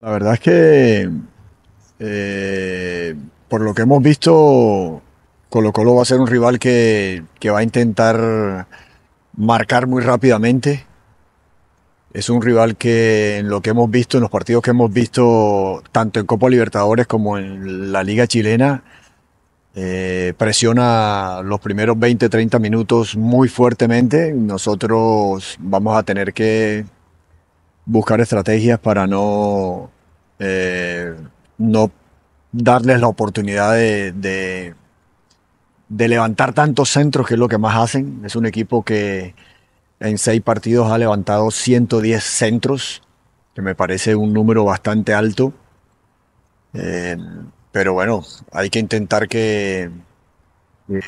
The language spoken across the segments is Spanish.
La verdad es que, eh, por lo que hemos visto, Colo Colo va a ser un rival que, va a intentar marcar muy rápidamente. Es un rival que en lo que hemos visto, en los partidos que hemos visto, tanto en Copa Libertadores como en la Liga Chilena, eh, presiona los primeros 20, 30 minutos muy fuertemente. Nosotros vamos a tener que buscar estrategias para no, eh, no darles la oportunidad de, de, levantar tantos centros, que es lo que más hacen. Es un equipo que en seis partidos ha levantado 110 centros, que me parece un número bastante alto. Eh, pero bueno, hay que intentar que eh,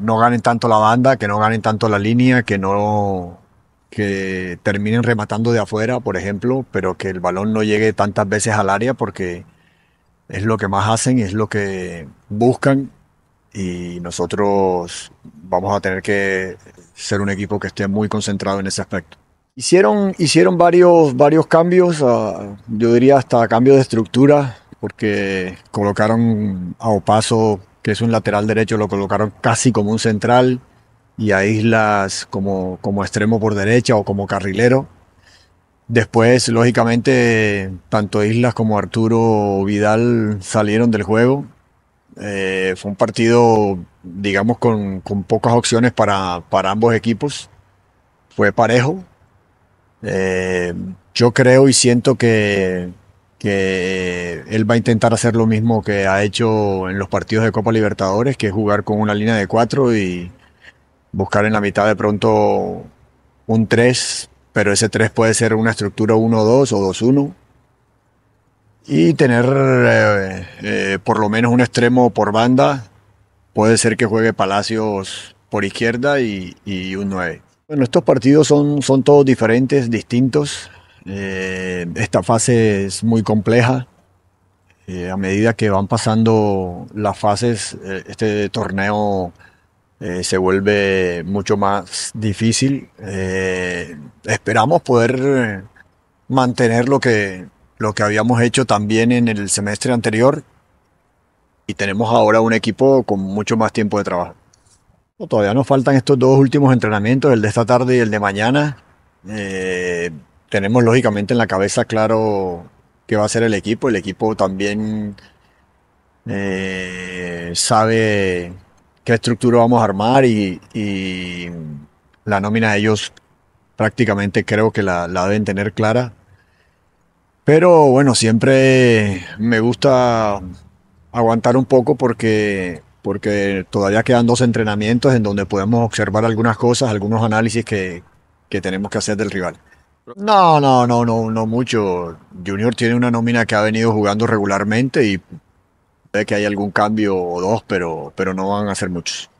no ganen tanto la banda, que no ganen tanto la línea, que no que terminen rematando de afuera, por ejemplo, pero que el balón no llegue tantas veces al área porque es lo que más hacen, es lo que buscan y nosotros vamos a tener que ser un equipo que esté muy concentrado en ese aspecto. Hicieron, hicieron varios, varios cambios, ah, yo diría hasta cambio de estructura, porque colocaron a Opaso, que es un lateral derecho, lo colocaron casi como un central, y a Islas como, extremo por derecha o como carrilero. Después, lógicamente, tanto Islas como Arturo Vidal salieron del juego. Eh, fue un partido, digamos, con, pocas opciones para, ambos equipos. Fue parejo. Eh, yo creo y siento que, que él va a intentar hacer lo mismo que ha hecho en los partidos de Copa Libertadores, que es jugar con una línea de cuatro y, buscar en la mitad de pronto un 3, pero ese 3 puede ser una estructura 1-2 o 2-1. Y tener eh, eh, por lo menos un extremo por banda. Puede ser que juegue Palacios por izquierda y, un 9. Bueno, estos partidos son, son todos diferentes, distintos. Eh, esta fase es muy compleja. a medida que van pasando las fases, este torneo eh, se vuelve mucho más difícil. Eh, esperamos poder eh, mantener lo que, lo que habíamos hecho también en el semestre anterior y tenemos ahora un equipo con mucho más tiempo de trabajo. todavía nos faltan estos dos últimos entrenamientos, el de esta tarde y el de mañana. tenemos lógicamente en la cabeza claro qué va a ser el equipo. El equipo también sabe qué estructura vamos a armar y, la nómina de ellos prácticamente creo que la, deben tener clara. Pero bueno, siempre me gusta aguantar un poco porque, porque todavía quedan dos entrenamientos en donde podemos observar algunas cosas, algunos análisis que, que tenemos que hacer del rival. No, no, no, no, no mucho. Junior tiene una nómina que ha venido jugando regularmente y Puede que hay algún cambio o dos, pero, pero no van a ser muchos.